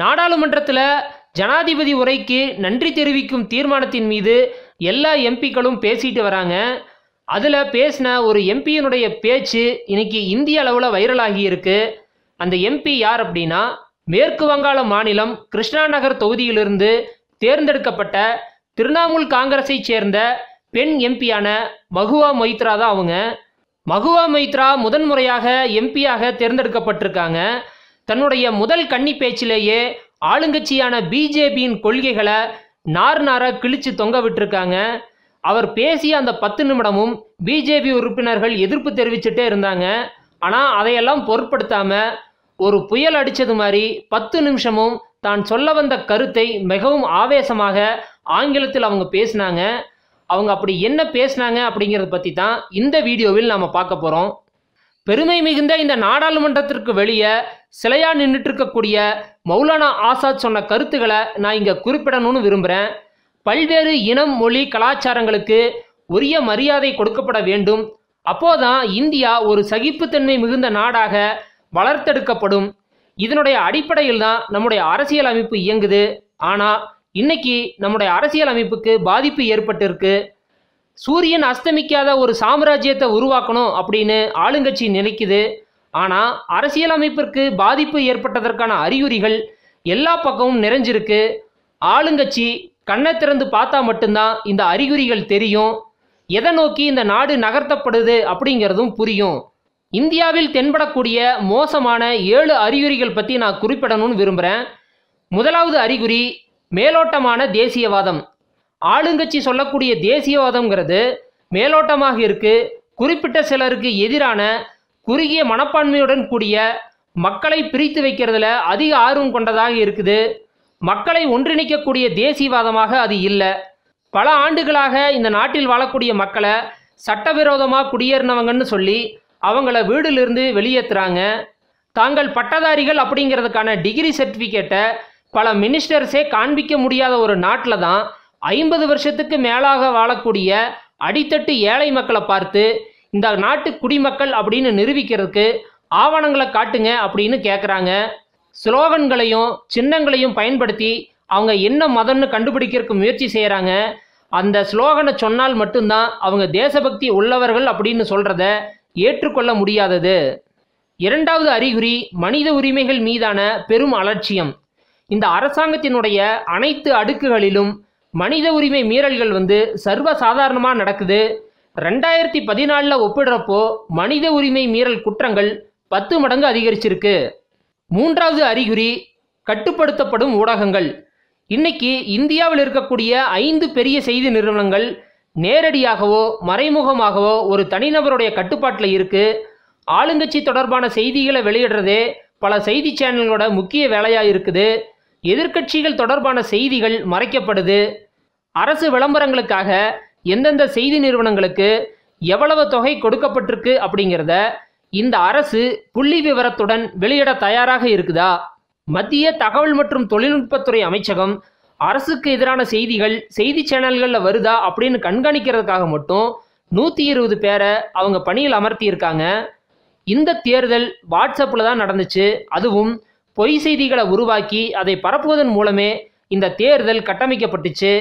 நாடாளுமன்றத்தில் ஜனாதிபதி உரைக்கு நன்றி தெரிவிக்கும் தீர்மானத்தின் மீது எல்லா எம்பிக்களும் பேசிட்டு வராங்க அதில் பேசின ஒரு எம்பியினுடைய பேச்சு இன்னைக்கு இந்திய அளவில் வைரலாகி இருக்கு அந்த எம்பி யார் அப்படின்னா மேற்கு வங்காள மாநிலம் கிருஷ்ணா நகர் தொகுதியிலிருந்து தேர்ந்தெடுக்கப்பட்ட திரிணாமுல் காங்கிரஸை சேர்ந்த பெண் எம்பியான மகுவா மொய்த்ரா தான் அவங்க மகுவா மொய்த்ரா முதன்முறையாக எம்பியாக தேர்ந்தெடுக்கப்பட்டிருக்காங்க தன்னுடைய முதல் கன்னி பேச்சிலேயே ஆளுங்கட்சியான பிஜேபியின் கொள்கைகளை நார் நாராக கிழிச்சு தொங்க விட்டுருக்காங்க அவர் பேசிய அந்த பத்து நிமிடமும் பிஜேபி உறுப்பினர்கள் எதிர்ப்பு தெரிவிச்சுட்டே இருந்தாங்க ஆனால் அதையெல்லாம் பொருட்படுத்தாமல் ஒரு புயல் அடித்தது மாதிரி பத்து நிமிஷமும் தான் சொல்ல வந்த கருத்தை மிகவும் ஆவேசமாக ஆங்கிலத்தில் அவங்க பேசினாங்க அவங்க அப்படி என்ன பேசினாங்க அப்படிங்கிறத பற்றி தான் இந்த வீடியோவில் நாம் பார்க்க போகிறோம் பெருமை மிகுந்த இந்த நாடாளுமன்றத்திற்கு வெளியே சிலையா நின்றுட்டு இருக்கக்கூடிய மௌலானா ஆசாத் சொன்ன கருத்துக்களை நான் இங்கே குறிப்பிடணும்னு விரும்புகிறேன் பல்வேறு இனம் மொழி கலாச்சாரங்களுக்கு உரிய மரியாதை கொடுக்கப்பட வேண்டும் அப்போதான் இந்தியா ஒரு சகிப்புத்தன்மை மிகுந்த நாடாக வளர்த்தெடுக்கப்படும் இதனுடைய அடிப்படையில் தான் நம்முடைய அரசியல் அமைப்பு இயங்குது ஆனால் இன்னைக்கு நம்முடைய அரசியல் அமைப்புக்கு பாதிப்பு ஏற்பட்டிருக்கு சூரியன் அஸ்தமிக்காத ஒரு சாம்ராஜ்யத்தை உருவாக்கணும் அப்படின்னு ஆளுங்கட்சி நினைக்குது ஆனால் அரசியலமைப்பிற்கு பாதிப்பு ஏற்பட்டதற்கான அறிகுறிகள் எல்லா பக்கமும் நிறைஞ்சிருக்கு ஆளுங்கட்சி கண்ணை திறந்து பார்த்தா மட்டும்தான் இந்த அறிகுறிகள் தெரியும் எதை நோக்கி இந்த நாடு நகர்த்தப்படுது அப்படிங்கிறதும் புரியும் இந்தியாவில் தென்படக்கூடிய மோசமான ஏழு அறிகுறிகள் பற்றி நான் குறிப்பிடணும்னு விரும்புகிறேன் முதலாவது அறிகுறி மேலோட்டமான தேசியவாதம் ஆளுங்கட்சி சொல்லக்கூடிய தேசியவாதம்ங்கிறது மேலோட்டமாக இருக்கு குறிப்பிட்ட சிலருக்கு எதிரான குறுகிய மனப்பான்மையுடன் கூடிய மக்களை பிரித்து வைக்கிறதுல அதிக ஆர்வம் கொண்டதாக இருக்குது மக்களை ஒன்றிணைக்கக்கூடிய தேசியவாதமாக அது இல்லை பல ஆண்டுகளாக இந்த நாட்டில் வாழக்கூடிய மக்களை சட்டவிரோதமாக குடியேறினவங்கன்னு சொல்லி அவங்கள வீடுலேருந்து வெளியேற்றுறாங்க தாங்கள் பட்டதாரிகள் அப்படிங்கிறதுக்கான டிகிரி சர்டிஃபிகேட்டை பல மினிஸ்டர்ஸே காண்பிக்க முடியாத ஒரு நாட்டில் தான் ஐம்பது வருஷத்துக்கு மேலாக வாழக்கூடிய அடித்தட்டு ஏழை மக்களை பார்த்து இந்த நாட்டு குடிமக்கள் அப்படின்னு நிரூபிக்கிறதுக்கு ஆவணங்களை காட்டுங்க அப்படின்னு கேட்குறாங்க ஸ்லோகன்களையும் சின்னங்களையும் பயன்படுத்தி அவங்க என்ன மதம்னு கண்டுபிடிக்கிறதுக்கு முயற்சி செய்கிறாங்க அந்த ஸ்லோகனை சொன்னால் மட்டும்தான் அவங்க தேசபக்தி உள்ளவர்கள் அப்படின்னு சொல்கிறத ஏற்றுக்கொள்ள முடியாதது இரண்டாவது அறிகுறி மனித உரிமைகள் மீதான பெரும் அலட்சியம் இந்த அரசாங்கத்தினுடைய அனைத்து அடுக்குகளிலும் மனித உரிமை மீறல்கள் வந்து சர்வ சாதாரணமாக நடக்குது ரெண்டாயிரத்தி பதினாலில் ஒப்பிடுறப்போ மனித உரிமை மீறல் குற்றங்கள் பத்து மடங்கு அதிகரிச்சிருக்கு மூன்றாவது அறிகுறி கட்டுப்படுத்தப்படும் ஊடகங்கள் இன்னைக்கு இந்தியாவில் இருக்கக்கூடிய ஐந்து பெரிய செய்தி நிறுவனங்கள் நேரடியாகவோ மறைமுகமாகவோ ஒரு தனிநபருடைய கட்டுப்பாட்டில் இருக்கு ஆளுங்கட்சி தொடர்பான செய்திகளை வெளியிடுறதே பல செய்தி சேனல்களோட முக்கிய வேலையாக இருக்குது எதிர்க்கட்சிகள் தொடர்பான செய்திகள் மறைக்கப்படுது அரசு விளம்பரங்களுக்காக எந்தெந்த செய்தி நிறுவனங்களுக்கு எவ்வளவு தொகை கொடுக்கப்பட்டிருக்கு அப்படிங்கிறத இந்த அரசு புள்ளி விவரத்துடன் வெளியிட தயாராக இருக்குதா மத்திய தகவல் மற்றும் தொழில்நுட்பத்துறை அமைச்சகம் அரசுக்கு எதிரான செய்திகள் செய்தி சேனல்களில் வருதா அப்படின்னு கண்காணிக்கிறதுக்காக மட்டும் நூற்றி இருபது பேரை அவங்க பணியில் அமர்த்தியிருக்காங்க இந்த தேர்தல் வாட்ஸ்அப்பில் தான் நடந்துச்சு அதுவும் பொய் செய்திகளை உருவாக்கி அதை பரப்புவதன் மூலமே இந்த தேர்தல் கட்டமைக்கப்பட்டுச்சு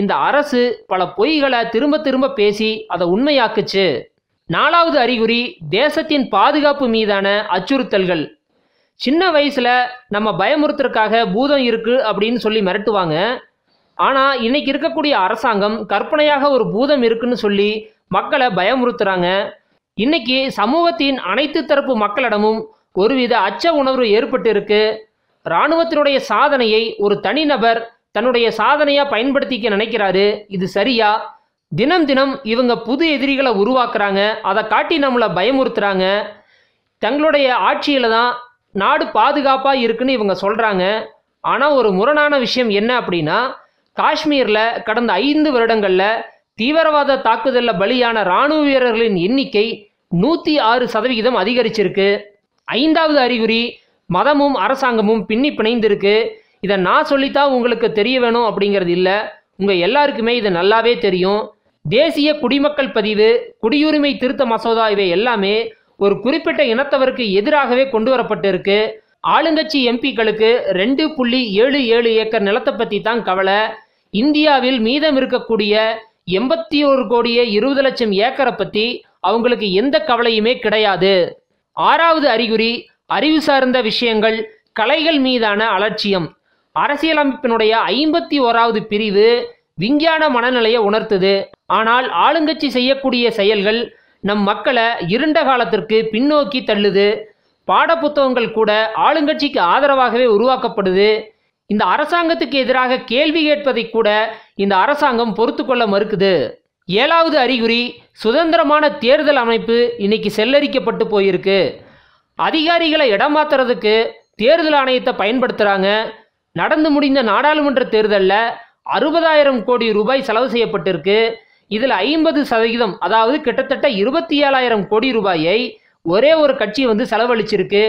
இந்த அரசு பல பொய்களை திரும்ப திரும்ப பேசி அதை உண்மையாக்குச்சு நாலாவது அறிகுறி தேசத்தின் பாதுகாப்பு மீதான அச்சுறுத்தல்கள் சின்ன வயசுல நம்ம பயமுறுத்துறதுக்காக பூதம் இருக்கு அப்படின்னு சொல்லி மிரட்டுவாங்க ஆனால் இன்னைக்கு இருக்கக்கூடிய அரசாங்கம் கற்பனையாக ஒரு பூதம் இருக்குன்னு சொல்லி மக்களை பயமுறுத்துறாங்க இன்னைக்கு சமூகத்தின் அனைத்து தரப்பு மக்களிடமும் ஒருவித அச்ச உணர்வு ஏற்பட்டிருக்கு இராணுவத்தினுடைய சாதனையை ஒரு தனிநபர் தன்னுடைய சாதனையாக பயன்படுத்திக்க நினைக்கிறாரு இது சரியா தினம் தினம் இவங்க புது எதிரிகளை உருவாக்குறாங்க அதை காட்டி நம்மளை பயமுறுத்துறாங்க தங்களுடைய ஆட்சியில் தான் நாடு பாதுகாப்பாக இருக்குன்னு இவங்க சொல்கிறாங்க ஆனால் ஒரு முரணான விஷயம் என்ன அப்படின்னா காஷ்மீரில் கடந்த ஐந்து வருடங்களில் தீவிரவாத தாக்குதலில் பலியான இராணுவ வீரர்களின் எண்ணிக்கை நூற்றி ஆறு சதவிகிதம் அதிகரிச்சிருக்கு ஐந்தாவது அறிகுறி மதமும் அரசாங்கமும் பின்னி பிணைந்திருக்கு இதை நான் சொல்லித்தான் உங்களுக்கு தெரிய வேணும் அப்படிங்கிறது இல்லை உங்கள் எல்லாருக்குமே இது நல்லாவே தெரியும் தேசிய குடிமக்கள் பதிவு குடியுரிமை திருத்த மசோதா இவை எல்லாமே ஒரு குறிப்பிட்ட இனத்தவருக்கு எதிராகவே கொண்டு வரப்பட்டிருக்கு ஆளுங்கட்சி எம்பிக்களுக்கு ரெண்டு புள்ளி ஏழு ஏழு ஏக்கர் நிலத்தை பற்றி தான் கவலை இந்தியாவில் மீதம் இருக்கக்கூடிய எண்பத்தி ஒரு கோடியே இருபது லட்சம் ஏக்கரை பற்றி அவங்களுக்கு எந்த கவலையுமே கிடையாது ஆறாவது அறிகுறி அறிவு சார்ந்த விஷயங்கள் கலைகள் மீதான அலட்சியம் அரசியலமைப்பினுடைய ஐம்பத்தி ஓராவது பிரிவு விஞ்ஞான மனநிலையை உணர்த்துது ஆனால் ஆளுங்கட்சி செய்யக்கூடிய செயல்கள் நம் மக்களை இருண்ட காலத்திற்கு பின்னோக்கி தள்ளுது பாடப்புத்தகங்கள் கூட ஆளுங்கட்சிக்கு ஆதரவாகவே உருவாக்கப்படுது இந்த அரசாங்கத்துக்கு எதிராக கேள்வி கேட்பதை கூட இந்த அரசாங்கம் பொறுத்து கொள்ள மறுக்குது ஏழாவது அறிகுறி சுதந்திரமான தேர்தல் அமைப்பு இன்னைக்கு செல்லரிக்கப்பட்டு போயிருக்கு அதிகாரிகளை இடமாத்துறதுக்கு தேர்தல் ஆணையத்தை பயன்படுத்துகிறாங்க நடந்து முடிந்த நாடாளுமன்ற தேர்தலில் அறுபதாயிரம் கோடி ரூபாய் செலவு செய்யப்பட்டிருக்கு இதில் ஐம்பது சதவீதம் அதாவது கிட்டத்தட்ட இருபத்தி ஏழாயிரம் கோடி ரூபாயை ஒரே ஒரு கட்சி வந்து செலவழிச்சிருக்கு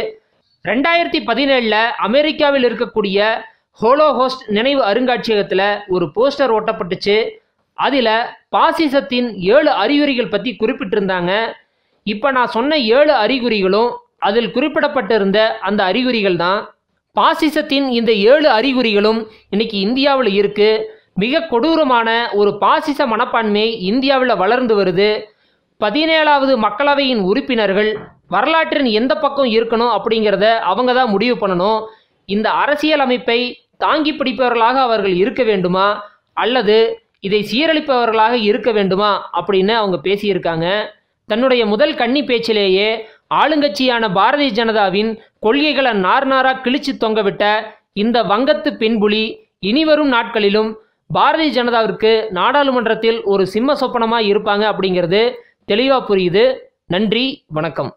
ரெண்டாயிரத்தி பதினேழில் அமெரிக்காவில் இருக்கக்கூடிய ஹோலோஹோஸ்ட் நினைவு அருங்காட்சியகத்தில் ஒரு போஸ்டர் ஓட்டப்பட்டுச்சு அதில் பாசிசத்தின் ஏழு அறிகுறிகள் பற்றி குறிப்பிட்டிருந்தாங்க இப்போ நான் சொன்ன ஏழு அறிகுறிகளும் அதில் குறிப்பிடப்பட்டிருந்த அந்த அறிகுறிகள் தான் பாசிசத்தின் இந்த ஏழு அறிகுறிகளும் இன்னைக்கு இந்தியாவில் இருக்குது மிக கொடூரமான ஒரு பாசிச மனப்பான்மை இந்தியாவில் வளர்ந்து வருது பதினேழாவது மக்களவையின் உறுப்பினர்கள் வரலாற்றின் எந்த பக்கம் இருக்கணும் அப்படிங்கிறத அவங்க தான் முடிவு பண்ணணும் இந்த அரசியல் அமைப்பை தாங்கி பிடிப்பவர்களாக அவர்கள் இருக்க வேண்டுமா அல்லது இதை சீரழிப்பவர்களாக இருக்க வேண்டுமா அப்படின்னு அவங்க பேசியிருக்காங்க தன்னுடைய முதல் கன்னி பேச்சிலேயே ஆளுங்கட்சியான பாரதிய ஜனதாவின் கொள்கைகளை நார் நாரா கிழிச்சு தொங்கவிட்ட இந்த வங்கத்து பின்புலி இனிவரும் நாட்களிலும் பாரதிய ஜனதாவிற்கு நாடாளுமன்றத்தில் ஒரு சிம்ம சொப்பனமாக இருப்பாங்க அப்படிங்கிறது தெளிவாக புரியுது நன்றி வணக்கம்